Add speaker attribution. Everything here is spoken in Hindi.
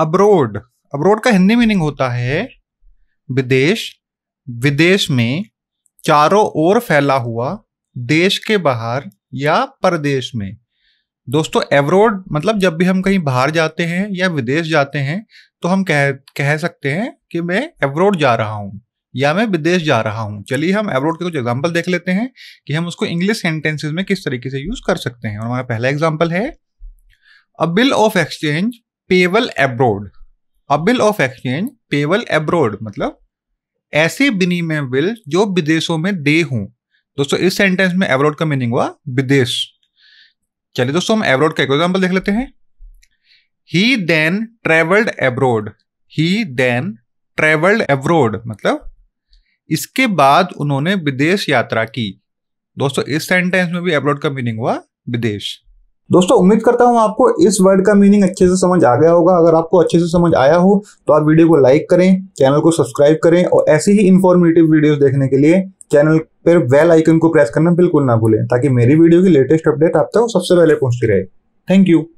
Speaker 1: अब्रोड अब्रोड का हिंदी मीनिंग होता है विदेश विदेश में चारों ओर फैला हुआ देश के बाहर या परदेश में दोस्तों एवरोड मतलब जब भी हम कहीं बाहर जाते हैं या विदेश जाते हैं तो हम कह कह सकते हैं कि मैं एवरोड जा रहा हूं या मैं विदेश जा रहा हूँ चलिए हम एवरोड के कुछ एग्जाम्पल देख लेते हैं कि हम उसको इंग्लिश सेंटेंसेस में किस तरीके से यूज कर सकते हैं और हमारा पहला एग्जाम्पल है a bill of exchange payable abroad a bill of exchange payable abroad मतलब ऐसे विनिमय बिल जो विदेशों में दे हूं दोस्तों इस सेंटेंस में एब्रोड का मीनिंग हुआ विदेश चलिए दोस्तों हम एब्रोड का एक एग्जाम्पल देख लेते हैं he then travelled abroad he then travelled abroad मतलब इसके बाद उन्होंने विदेश यात्रा की दोस्तों इस सेंटेंस में भी एब्रोड का मीनिंग हुआ विदेश दोस्तों उम्मीद करता हूं आपको इस वर्ड का मीनिंग अच्छे से समझ आ गया होगा अगर आपको अच्छे से समझ आया हो तो आप वीडियो को लाइक करें चैनल को सब्सक्राइब करें और ऐसी ही इन्फॉर्मेटिव वीडियोस देखने के लिए चैनल पर वेल आइकन को प्रेस करना बिल्कुल ना भूलें ताकि मेरी वीडियो की लेटेस्ट अपडेट आप तक सबसे पहले पहुंचती रहे थैंक यू